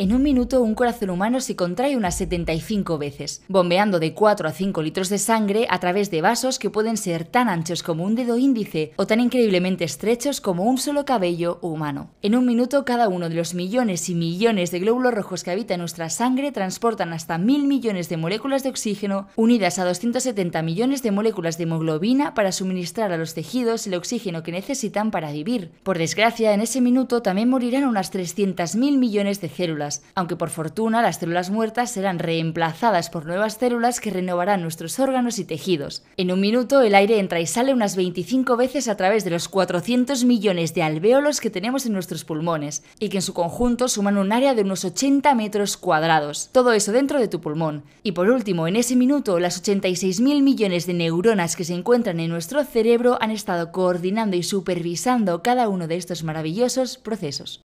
En un minuto un corazón humano se contrae unas 75 veces, bombeando de 4 a 5 litros de sangre a través de vasos que pueden ser tan anchos como un dedo índice o tan increíblemente estrechos como un solo cabello humano. En un minuto cada uno de los millones y millones de glóbulos rojos que habitan nuestra sangre transportan hasta mil millones de moléculas de oxígeno unidas a 270 millones de moléculas de hemoglobina para suministrar a los tejidos el oxígeno que necesitan para vivir. Por desgracia, en ese minuto también morirán unas 300.000 millones de células aunque por fortuna las células muertas serán reemplazadas por nuevas células que renovarán nuestros órganos y tejidos. En un minuto el aire entra y sale unas 25 veces a través de los 400 millones de alvéolos que tenemos en nuestros pulmones y que en su conjunto suman un área de unos 80 metros cuadrados. Todo eso dentro de tu pulmón. Y por último, en ese minuto las 86.000 millones de neuronas que se encuentran en nuestro cerebro han estado coordinando y supervisando cada uno de estos maravillosos procesos.